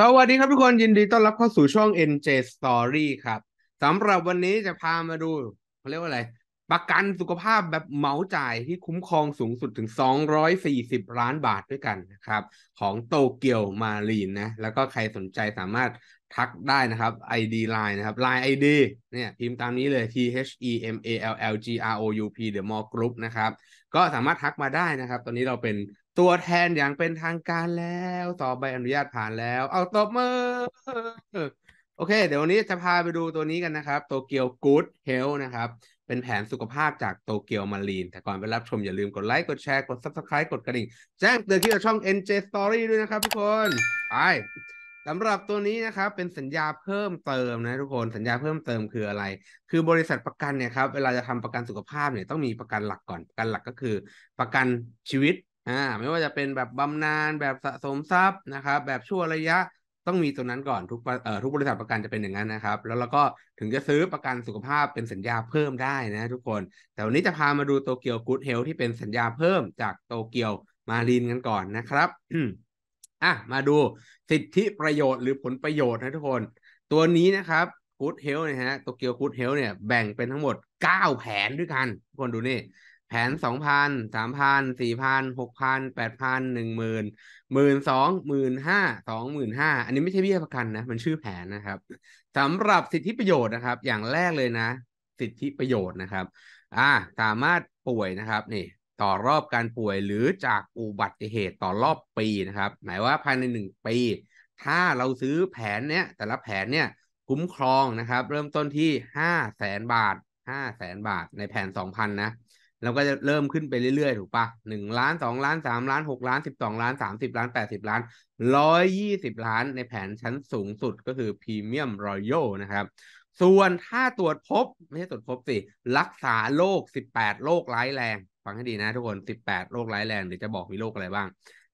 สวัสดีครับทุกคน ยินดีต้อนรับเข้าสู่ช่อง NJ Story ครับสำหรับวันนี้จะพามาดูเขาเรียกว่าอะไรประกันสุขภาพแบบเหมาจ่ายที่คุ้มครองสูงสุดถึง 240 ล้านบาทด้วยกันนะครับ ของโตเกียวมารีนนะแล้วก็ใครสนใจสามารถทักได้นะครับ ID Line นะครับ Line ID เนี่ยพิมพ์ตามนี้เลย T H E M A L L G R O U P The m o r e Group นะครับก็สามารถทักมาได้นะครับตอนนี้เราเป็นตัวแทนอย่างเป็นทางการแล้วต่อใบอนุญาตผ่านแล้ว เอาตบมือโอเคเดี๋ยววันนี้จะพาไปดูตัวนี้กันนะครับโตเกียวกู๊ดเฮลนะครับ เป็นแผนสุขภาพจากโตเกียวมารีนแต่ก่อนไปรับชมอย่าลืมกดไลค์กดแชร์กด Subscribe กดกระดิ่ง แจ้งเตือนที่เราช่อง NJ Story ด้วยนะครับทุกคนไปสำหรับตัวนี้นะครับเป็นสัญญาเพิ่มเติมนะทุกคนสัญญาเพิ่มเติมคืออะไร คือบริษัทประกันเนี่ยครับเวลาจะทำประกันสุขภาพเนี่ยต้องมีประกันหลักก่อน ประกันหลักก็คือประกันชีวิตอ่าไม่ว่าจะเป็นแบบบำนาญแบบสะสมทรัพย์นะครับแบบชั่วระยะต้องมีตัวนั้นก่อนทุกเอ่อทุกบริษัทประกันจะเป็นอย่างนั้นนะครับ แล้วเราก็ถึงจะซื้อประกันสุขภาพเป็นสัญญาเพิ่มได้นะ ทุกคน แต่วันนี้จะพามาดูโตเกียวกู๊ดเฮลที่เป็นสัญญาเพิ่ม จากโตเกียวมารีนกันก่อนนะครับอ่ะมาดูสิทธิประโยชน์หรือผลประโยชน์นะทุกคน ตัวนี้นะครับคูดเฮลนะฮะโตเกียวคูดเฮลเนี่ยแบ่งเป็นทั้งหมด 9 แผนด้วยกันทุกคนดูนี่ แผน 2,000 3,000 4,000 6,000 8,000 10,000 12,000 15,000 25,000 อันนี้ไม่ใช่เบี้ยประกันนะ มันชื่อแผนนะครับสำหรับสิทธิประโยชน์นะครับ อย่างแรกเลยนะ สิทธิประโยชน์นะครับ อ่าสามารถป่วยนะครับนี่ต่อรอบการป่วยหรือจากอุบัติเหตุต่อรอบปีนะครับหมายว่าภายใน 1 ปี ถ้าเราซื้อแผนเนี้ยแต่ละแผนเนี้ยคุ้มครองนะครับเริ่มต้นที่ 5 0 0แสนบาท 5 0 0แสนบาทในแผน 2,000 นะเราก็จะเริ่มขึ้นไปเรื่อยๆ ถูกปะหนึ่งล้านสองล้านสามล้านหกล้านสิบสองล้านสามสิบล้านแปดสิบล้านร้อยยี่สิบล้านในแผนชั้นสูงสุดก็คือพรีเมียมรอยัลนะครับ ส่วนถ้าตรวจพบไม่ใช่ตรวจพบสิรักษาโรคสิบแปดโรคร้ายแรงฟังให้ดีนะทุกคนสิบแปดโรคร้ายแรง เดี๋ยวจะบอกมีโรคอะไรบ้าง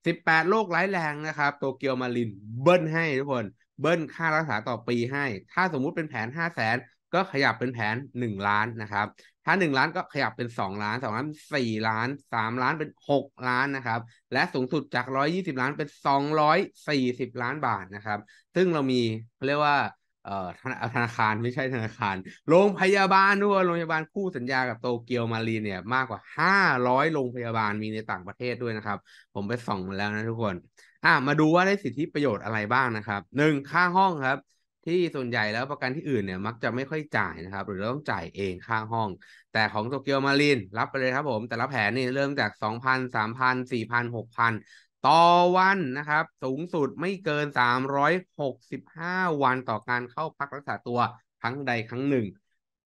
สิบแปดโรคร้ายแรงนะครับ โตเกียวมารินเบิ้ลให้ทุกคน เบิ้ลค่ารักษาต่อปีให้ ถ้าสมมุติเป็นแผนห้าแสน ก็ขยับเป็นแผนหนึ่งล้านนะครับ ถ้าหนึ่งล้านก็ขยับเป็นสองล้านสองล้านสี่ล้านสามล้านเป็นหกล้านนะครับ และสูงสุดจากร้อยยี่สิบล้านเป็นสองร้อยสี่สิบล้านบาทนะครับ ซึ่งเรามีเรียกว่าเอ่อธนาคารไม่ใช่ธนาคาร โรงพยาบาลด้วยโรงพยาบาลคู่สัญญากับโตเกียวมารีเนี่ยมากกว่าห้าร้อยโรงพยาบาลมีในต่างประเทศด้วยนะครับ ผมไปส่องมาแล้วนะทุกคนอ่ะมาดูว่าได้สิทธิประโยชน์อะไรบ้างนะครับหนึ่งค่าห้องครับ ที่ส่วนใหญ่แล้วประกันที่อื่นเนี่ยมักจะไม่ค่อยจ่ายนะครับ หรือต้องจ่ายเองค่าห้อง แต่ของโตเกียวมารีนรับไปเลยครับผม แต่ละแผนนี่เริ่มจากสองพันสามพันสี่พันหกพันต่อวันนะครับสูงสุดไม่เกิน 365 วันต่อการเข้าพักรักษาตัวครั้งใดครั้งหนึ่ง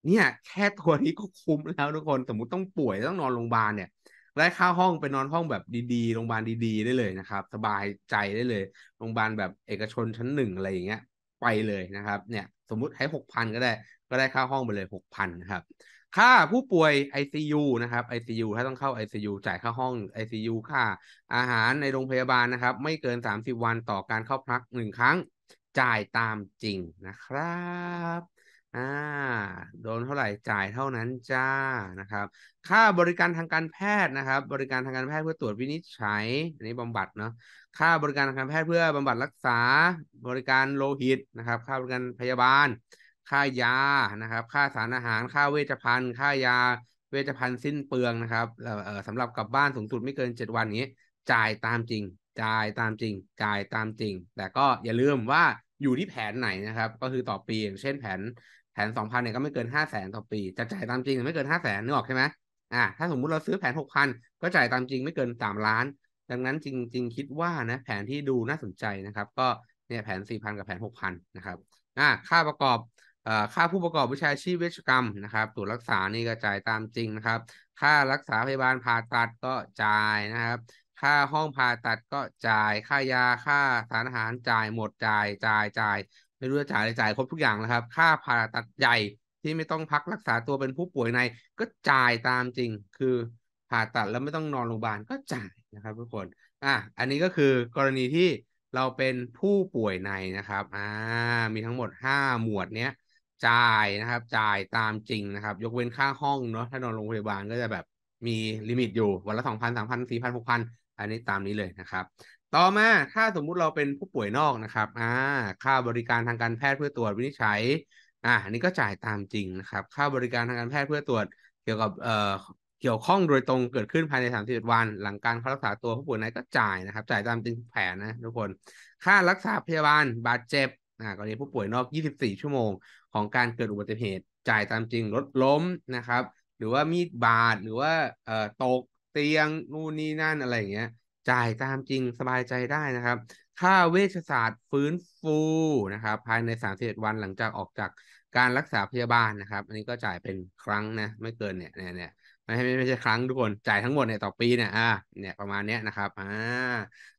เนี่ยแค่ตัวนี้ก็คุ้มแล้วทุกคนสมมติต้องป่วยต้องนอนโรงพยาบาลเนี่ยได้ค่าห้องไปนอนห้องแบบดีๆโรงพยาบาลดีๆ ได้เลยนะครับ สบายใจได้เลยโรงพยาบาลแบบเอกชนชั้นหนึ่งอะไรอย่างเงี้ยไปเลยนะครับ เนี่ยสมมติให้หกพันก็ได้ก็ได้ค่าห้องไปเลยหกพันครับค่าผู้ป่วย ICU นะครับ ICU ถ้าต้องเข้า ICU จ่ายค่าห้อง ICU ค่าอาหารในโรงพยาบาลนะครับ ไม่เกิน 30 วันต่อการเข้าพักหนึ่งครั้ง จ่ายตามจริงนะครับอ่าโดนเท่าไหร่จ่ายเท่านั้นจ้านะครับ ค่าบริการทางการแพทย์นะครับ บริการทางการแพทย์เพื่อตรวจวินิจฉัยอันนี้บำบัดเนาะค่าบริการทางการแพทย์เพื่อบำบัดรักษาบริการโลหิตนะครับค่าบริการพยาบาลค่ายา นะครับ ค่าสารอาหาร ค่าเวชภัณฑ์ ค่ายา เวชภัณฑ์สิ้นเปลืองนะครับสำหรับกลับบ้านสูงสุดไม่เกินเจ็ดวันนี้ จ่ายตามจริง จ่ายตามจริง จ่ายตามจริง แต่ก็อย่าลืมว่าอยู่ที่แผนไหนนะครับ ก็คือต่อปีอย่างเช่นแผน แผนสองพันเนี่ยก็ไม่เกินห้าแสนต่อปี จะจ่ายตามจริงไม่เกินห้าแสนนึกออกใช่ไหมอ่าถ้าสมมุติเราซื้อแผนหกพันก็จ่ายตามจริงไม่เกินสามล้าน ดังนั้นจริงจริงคิดว่านะ แผนที่ดูน่าสนใจนะครับ ก็เนี่ยแผนสี่พันกับแผนหกพันนะครับ อ่าค่าประกอบค่าผู้ประกอบวิชาชีพเวชกรรมนะครับตรวจรักษานี่ก็จ่ายตามจริงนะครับ ค่ารักษาพยาบาลผ่าตัดก็จ่ายนะครับ ค่าห้องผ่าตัดก็จ่าย ค่ายา ค่าสารอาหารจ่าย หมดจ่าย จ่าย จ่าย ไม่รู้จะจ่ายจ่ายครบทุกอย่างนะครับ ค่าผ่าตัดใหญ่ที่ไม่ต้องพักรักษาตัวเป็นผู้ป่วยในก็จ่ายตามจริง คือผ่าตัดแล้วไม่ต้องนอนโรงพยาบาลก็จ่ายนะครับทุกคน อ่ะ อันนี้ก็คือกรณีที่เราเป็นผู้ป่วยในนะครับ อ่า มีทั้งหมด5หมวดเนี้ยจ่ายนะครับจ่ายตามจริงนะครับ ยกเว้นค่าห้องเนาะถ้านอนโรงพยาบาลก็จะแบบมีลิมิตอยู่ วันละสองพันสามพันสี่พันหกพันอันนี้ตามนี้เลยนะครับ ต่อมาถ้าสมมุติเราเป็นผู้ป่วยนอกนะครับอ่าค่าบริการทางการแพทย์เพื่อตรวจวินิจฉัยอ่าอันนี้ก็จ่ายตามจริงนะครับ ค่าบริการทางการแพทย์เพื่อตรวจ เกี่ยวกับเอ่อเกี่ยวข้องโดยตรงเกิดขึ้นภายในสามสิบวัน หลังการรักษาตัวผู้ป่วยนั้นก็จ่ายนะครับจ่ายตามจริงแผนนะทุกคนค่ารักษาพยาบาล บาดเจ็บนะกรณีผู้ป่วยนอก 24 ชั่วโมงของการเกิดอุบัติเหตุจ่ายตามจริงรถล้มนะครับ หรือว่ามีดบาดหรือว่าเอ่อตกเตียงนู่นนี่นั่นอะไรอย่างเงี้ยจ่ายตามจริงสบายใจได้นะครับค่าเวชศาสตร์ฟื้นฟูนะครับภายใน 31 วันหลังจากออกจากการรักษาพยาบาลนะครับ อันนี้ก็จ่ายเป็นครั้งนะไม่เกินเนี่ยเนี่ยเนี่ยไม่ไม่ใช่ครั้งทุกคนจ่ายทั้งหมดเนี่ยต่อปีเนี่ยอ่าเนี่ยประมาณเนี้ยนะครับอ่า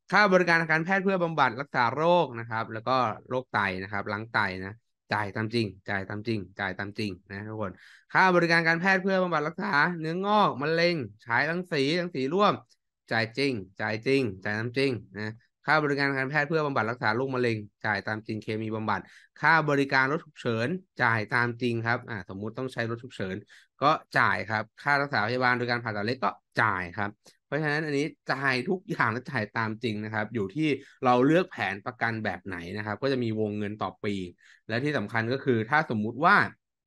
ค่าบริการการแพทย์เพื่อบำบัดรักษาโรคนะครับ แล้วก็โรคไตนะครับล้างไตนะจ่ายตามจริงจ่ายตามจริงจ่ายตามจริงนะทุกคนค่าบริการการแพทย์เพื่อบำบัดรักษา เนื้องอกมะเร็งฉายรังสีรังสีร่วม จ่ายจริง จ่ายจริงจ่ายตามจริงนะค่าบริการการแพทย์เพื่อบำบัดรักษาโรคมะเร็งจ่ายตามจริงเคมีบำบัด ค่าบริการรถฉุกเฉินจ่ายตามจริงครับอ่าสมมุติต้องใช้รถฉุกเฉินก็จ่ายครับ ค่ารักษาพยาบาลโดยการผ่าตัดเล็กก็จ่ายครับ เพราะฉะนั้นอันนี้จ่ายทุกอย่างและจ่ายตามจริงนะครับ อยู่ที่เราเลือกแผนประกันแบบไหนนะครับ ก็จะมีวงเงินต่อปี และที่สำคัญก็คือถ้าสมมุติว่า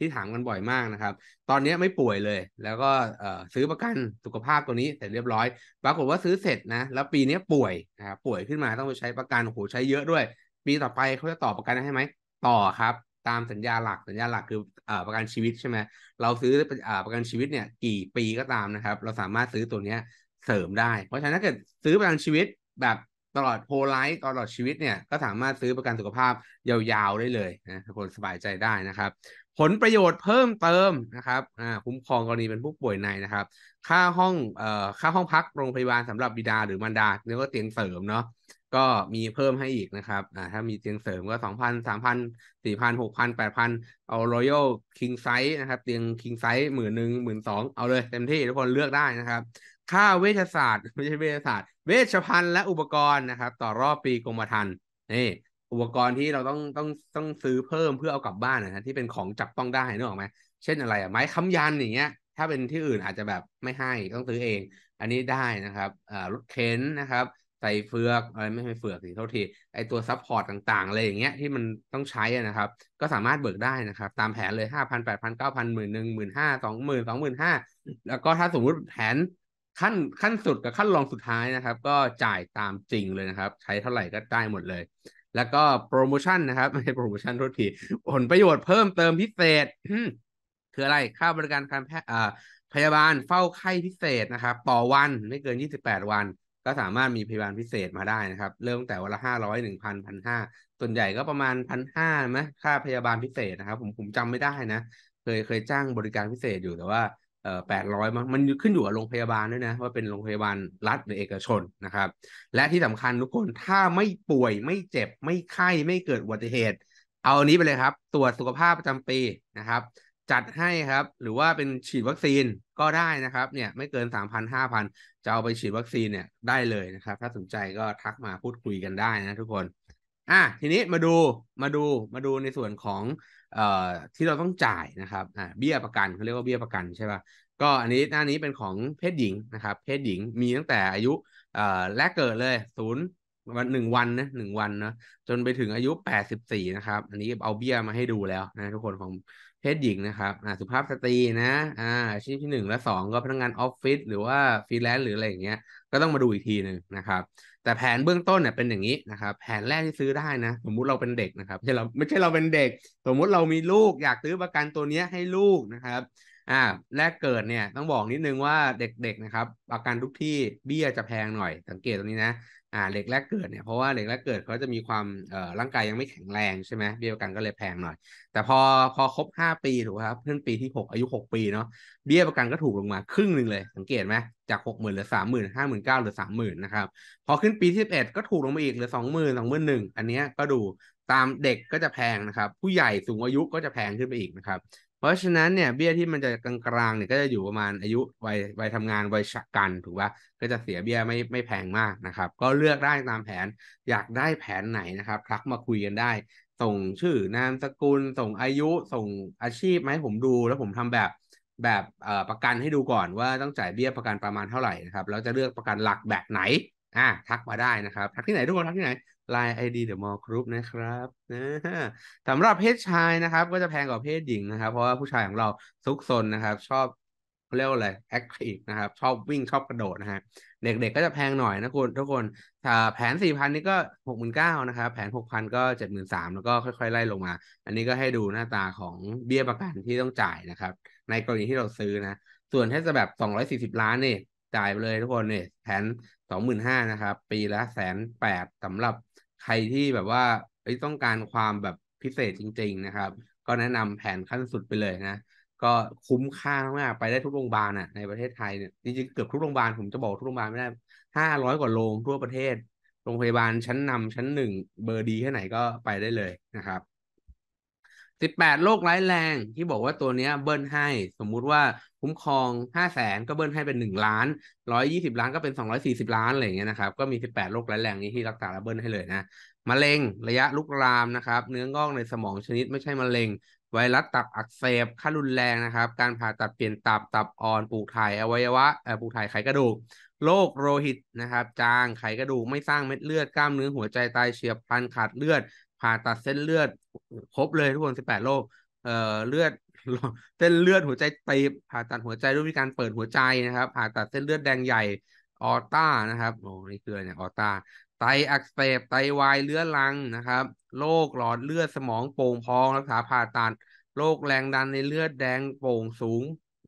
ที่ถามกันบ่อยมากนะครับ ตอนนี้ไม่ป่วยเลย แล้วก็ซื้อประกันสุขภาพตัวนี้เสร็จเรียบร้อย ปรากฏว่าซื้อเสร็จนะ แล้วปีนี้ป่วยนะครับ ป่วยขึ้นมาต้องไปใช้ประกัน โอ้โห ใช้เยอะด้วย ปีต่อไปเขาจะต่อประกันให้ไหม ต่อครับ ตามสัญญาหลัก สัญญาหลักคืออประกันชีวิตใช่ไหมเราซื้ออประกันชีวิตเนี่ยกี่ปีก็ตามนะครับ เราสามารถซื้อตัวนี้เสริมได้ เพราะฉะนั้นถ้าเกิดซื้อประกันชีวิตแบบตลอดโพลไลท์ตลอดชีวิตเนี่ยก็สามารถซื้อประกันสุขภาพยาวๆได้เลยนะทุกคนสบายใจได้นะครับ ผลประโยชน์เพิ่มเติมนะครับอ่าคุ้มครองกรณีเป็นผู้ป่วยในนะครับ ค่าห้องเอ่อค่าห้องพักโรงพยาบาลสำหรับบิดาหรือมารดาเนี่ยก็เตียงเสริมเนาะก็มีเพิ่มให้อีกนะครับอ่าถ้ามีเตียงเสริมก็สองพันสามพันสี่พันหกพันแปดพันเอารอยัลคิงไซส์นะครับเตียงคิงไซส์หมื่นหนึ่งหมื่นสองเอาเลยเต็มที่ทุกคนเลือกได้นะครับค่าเวชศาสตร์ไม่ใช่เวชศาสตร์เวชภัณฑ์และอุปกรณ์นะครับ ต่อรอบปีกรมธรรม์นี่อุปกรณ์ที่เราต้องต้องต้องซื้อเพิ่มเพื่อเอากลับบ้านนะที่เป็นของจับต้องได้นึกออกไหมเช่นอะไรอะไม้ค้ำยันอย่างเงี้ยถ้าเป็นที่อื่นอาจจะแบบไม่ให้ต้องซื้อเอง อันนี้ได้นะครับอ่ารถเข็นนะครับใส่เฟือกอะไรไม่ใช่เฟือกสิเท่าทีไอตัวซัพพอร์ตต่างๆอะไรอย่างเงี้ยที่มันต้องใช้นะครับ ก็สามารถเบิกได้นะครับ ตามแผนเลยห้าพันแปดพันเก้าพันหมื่นหนึ่งหมื่นห้าสองหมื่นสองหมื่นห้าแล้วก็ถ้าสมมติแผนขั้นขั้นสุดกับขั้นรองสุดท้ายนะครับ ก็จ่ายตามจริงเลยนะครับ ใช้เท่าไหร่ก็ได้หมดเลย แล้วก็โปรโมชั่นนะครับไม่ใช่โปรโมชั่นทุกทีผลประโยชน์เพิ่มเติมพิเศษ คืออะไรค่าบริการการแพทย์พยาบาลเฝ้าไข้พิเศษนะครับต่อวันไม่เกิน 28 วันก็สามารถมีพยาบาลพิเศษมาได้นะครับ เริ่มตั้งแต่วันละห้าร้อยหนึ่งพันพันห้าส่วนใหญ่ก็ประมาณพันห้าไหมค่าพยาบาลพิเศษนะครับ ผมผมจำไม่ได้นะเคยเคยจ้างบริการพิเศษอยู่แต่ว่าเอ่อแปดร้อยมันมันขึ้นอยู่กับโรงพยาบาลด้วยนะ ว่าเป็นโรงพยาบาลรัฐหรือเอกชนนะครับ และที่สำคัญทุกคน ถ้าไม่ป่วยไม่เจ็บไม่ไข้ ไม่เกิดอุบัติเหตุ เอาอันนี้ไปเลยครับ ตรวจสุขภาพประจำปีนะครับ จัดให้ครับหรือว่าเป็นฉีดวัคซีนก็ได้นะครับเนี่ยไม่เกินสามพันห้าพันจะเอาไปฉีดวัคซีนเนี่ยได้เลยนะครับถ้าสนใจก็ทักมาพูดคุยกันได้นะทุกคนอ่ะทีนี้มาดูมาดูมาดูในส่วนของ เอ่อที่เราต้องจ่ายนะครับอ่าเบี้ยประกันเขาเรียกว่าเบี้ยประกันใช่ป่ะก็อันนี้หน้านี้เป็นของเพศหญิงนะครับ เพศหญิงมีตั้งแต่อายุ เอ่อแรกเกิดเลยศูนย์วันหนึ่งวันนะหนึ่งวันนะจนไปถึงอายุแปดสิบสี่นะครับ อันนี้เอาเบี้ยมาให้ดูแล้วนะทุกคนของเพศหญิงนะครับอ่าสุภาพสตรีนะอ่าอาชีพที่หนึ่งและสองก็พนักงานออฟฟิศหรือว่าฟรีแลนซ์หรืออะไรอย่างเงี้ย ก็ต้องมาดูอีกทีหนึ่งนะครับ แต่แผนเบื้องต้นเนี่ยเป็นอย่างนี้นะครับ แผนแรกที่ซื้อได้นะ สมมุติเราเป็นเด็กนะครับ ไม่ใช่เราไม่ใช่เราเป็นเด็ก สมมุติเรามีลูกอยากซื้อประกันตัวเนี้ยให้ลูกนะครับอ่าแรกเกิดเนี่ยต้องบอกนิดนึงว่าเด็กๆนะครับประกันทุกที่เบี้ยจะแพงหน่อยสังเกตตรงนี้นะอ่าเหล็กแรกเกิดเนี่ยเพราะว่าเหล็กแรกเกิด เขาจะมีความเอ่อร่างกายยังไม่แข็งแรงใช่ไหมเบี้ยประกันก็เลยแพงหน่อย แต่พอพอครบห้าปีถูกครับขึ้นปีที่หกอายุหกปีเนาะเบี้ยประกันก็ถูกลงมาครึ่งหนึ่งเลยสังเกตไหมจากหกหมื่นเหลือสามหมื่นห้าหมื่นเก้าเหลือสามหมื่นนะครับพอขึ้นปีที่สิบเอ็ดก็ถูกลงมาอีกเหลือสองหมื่นสองหมื่นหนึ่งอันนี้ก็ดูตามเด็กก็จะแพงนะครับผู้ใหญ่สูงอายุก็จะแพงขึ้นไปอีกนะครับเพราะฉะนั้นเนี่ยเบี้ยที่มันจะกลางๆเนี่ยก็จะอยู่ประมาณอายุวัยวัยทำงานวัยชะกันถูกปะก็จะเสียเบี้ยไม่ไม่แพงมากนะครับก็เลือกได้ตามแผน อยากได้แผนไหนนะครับทักมาคุยกันได้ส่งชื่อนามสกุลส่งอายุส่งอาชีพไหมผมดูแล้วผมทำแบบแบบประกันให้ดูก่อน ว่าต้องจ่ายเบี้ยประกันประมาณเท่าไหร่นะครับแล้วจะเลือกประกันหลักแบบไหนอ่ะทักมาได้นะครับทักที่ไหนทุกคนทักที่ไหน l i น์ ID The Mall Group นะครับนะสำหรับเพศชายนะครับก็จะแพงกว่าเพศหญิงนะครับเพราะว่าผู้ชายของเราซุกซนนะครับชอบเรียกว่าอะไรแอคทีฟนะครับชอบวิ่งชอบกระโดดนะฮะเด็กๆก็จะแพงหน่อยนะคุณทุกคนถ้าแผนสี่พันนี่ก็หกหมื่นเก้านะครับแผนหกพันก็เจ็ดหมื่นสามแล้วก็ค่อยๆไล่ลงมา อันนี้ก็ให้ดูหน้าตาของเบี้ยประกันที่ต้องจ่ายนะครับในกรณีที่เราซื้อนะ ส่วนถ้าจะแบบสองร้อยสี่สิบล้านนี่จ่ายไปเลยทุกคนเนี่ยแผนสองหมื่นห้านะครับปีละแสนแปดสำหรับใครที่แบบว่าต้องการความแบบพิเศษจริงๆนะครับ ก็แนะนำแผนขั้นสุดไปเลยนะ ก็คุ้มค่ามากไปได้ทุกโรงพยาบาลอ่ะในประเทศไทยเนี่ยจริงๆเกือบทุกโรงพยาบาลผมจะบอกทุกโรงพยาบาลไม่ได้ห้าร้อยกว่าโรงทั่วประเทศ โรงพยาบาลชั้นนำชั้นหนึ่งเบอร์ดีแค่ไหนก็ไปได้เลยนะครับสิบแปดโรคร้ายแรงที่บอกว่าตัวเนี้ยเบิ้ลให้ สมมุติว่าคุ้มครองห้าแสนก็เบิ้ลให้เป็นหนึ่งล้านร้อยยี่สิบล้านก็เป็นสองร้อยสี่สิบล้านอะไรเงี้ยนะครับ ก็มีสิบแปดโรคร้ายแรงนี้ที่รักษาแล้วเบิ้ลให้เลยนะมะเร็งระยะลุกลามนะครับเนื้องอกในสมองชนิดไม่ใช่มะเร็ง ไวรัสตับอักเสบขั้นรุนแรงนะครับ การผ่าตัดเปลี่ยนตับตับอ่อนปลูกถ่ายอวัยวะปลูกถ่ายไขกระดูกโรคโรหิตนะครับจางไขกระดูกไม่สร้างเม็ดเลือดกล้ามเนื้อหัวใจตายเฉียบพลันขาดเลือดผ่าตัดเส้นเลือดครบเลยทุกคนสิบแปดโรคเอ่อเลือดเส้นเลือดหัวใจตีบผ่าตัดหัวใจด้วยวิธีการเปิดหัวใจนะครับ ผ่าตัดเส้นเลือดแดงใหญ่ออต้านะครับโอ้นี่คืออะไรเนี่ยออต้าไตอักเสบไตวายเลื้อรังนะครับโรคหลอดเลือดสมองโป่งพองรักษาผ่าตัดโรคแรงดันในเลือดแดงโป่งสูง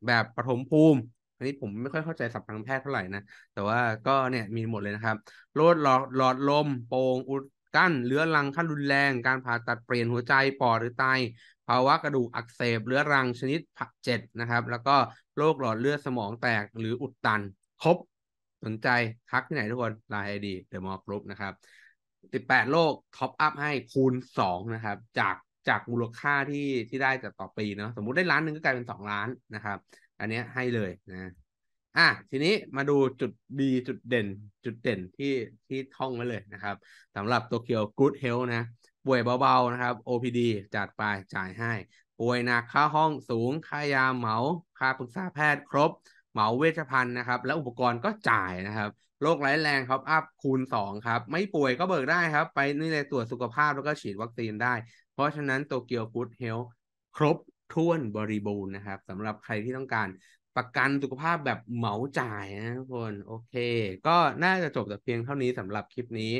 แบบปฐมภูมิอันนี้ผมไม่ค่อยเข้าใจศัพท์ทางแพทย์เท่าไหร่นะ แต่ว่าก็เนี่ยมีหมดเลยนะครับโรคหลอดหลอดลม โป่งอุดกั้นเรื้อรังขั้นรุนแรงการผ่าตัดเปลี่ยนหัวใจปอดหรือไตภาวะกระดูกอักเสบเรื้อรังชนิดผักเจ็ดนะครับ แล้วก็โรคหลอดเลือดสมองแตกหรืออุดตันครบ สนใจทักที่ไหนทุกคนลายไอดีเดอะมอลกรุ๊ปนะครับิแปดโลกท็อปอัพให้คูณสองนะครับจากจากมูลค่าที่ที่ได้จากต่อปีเนาะสมมุติได้ล้านหนึ่งก็กลายเป็นสองล้านนะครับ อันนี้ให้เลยนะอ่ะทีนี้มาดูจุดดีจุดเด่นจุดเด่นที่ที่ท่องไว้เลยนะครับสำหรับโตเกียวกู๊ดเฮลนะป่วยเบาๆนะครับ OPD จัดไปจ่ายให้ ป่วยหนักค่าห้องสูงค่ายาเหมาค่าปรึกษาแพทย์ครบ เหมาเวชภัณฑ์นะครับและอุปกรณ์ก็จ่ายนะครับโรคร้ายแรงครับอัพคูณ2ครับไม่ป่วยก็เบิกได้ครับไปนี่เลยตรวจสุขภาพแล้วก็ฉีดวัคซีนได้ เพราะฉะนั้นโตเกียวกู๊ดเฮลครบท้วนบริบูรณ์นะครับสำหรับใครที่ต้องการประกันสุขภาพแบบเหมาจ่ายนะทุกคนโอเค ก็น่าจะจบแต่เพียงเท่านี้สำหรับคลิปนี้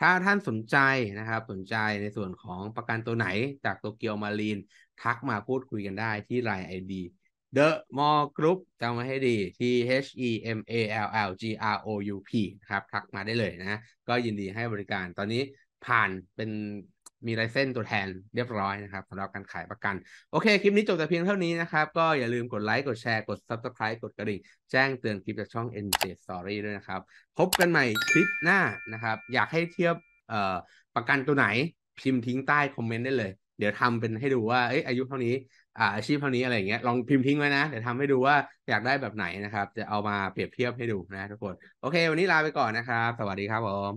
ถ้าท่านสนใจนะครับสนใจในส่วนของประกันตัวไหนจากโตเกียวมารีนทักมาพูดคุยกันได้ที่ไลน์ไอดีเดอะมอลกรุ๊ปจำไว้ให้ดี T H E M A L L G R O U P ครับทักมาได้เลยนะ ก็ยินดีให้บริการตอนนี้ผ่านเป็นมีไลเซนตัวแทนเรียบร้อยนะครับสำหรับการขายประกัน โอเค คลิปนี้จบแต่เพียงเท่านี้นะครับ ก็อย่าลืมกดไลค์กดแชร์กด Subscribe กดกระดิ่ง แจ้งเตือนคลิปจากช่อง NJ Story ด้วยนะครับ พบกันใหม่คลิปหน้านะครับ อยากให้เทียบประกันตัวไหนพิมพ์ทิ้งใต้คอมเมนต์ได้เลย เดี๋ยวทำเป็นให้ดูว่าเอ้ยอายุเท่านี้อาชีพเท่านี้อะไรอย่างเงี้ยลองพิมพ์ทิ้งไว้นะเดี๋ยวทำให้ดูว่าอยากได้แบบไหนนะครับ จะเอามาเปรียบเทียบให้ดูนะทุกคนโอเค วันนี้ลาไปก่อนนะครับสวัสดีครับผม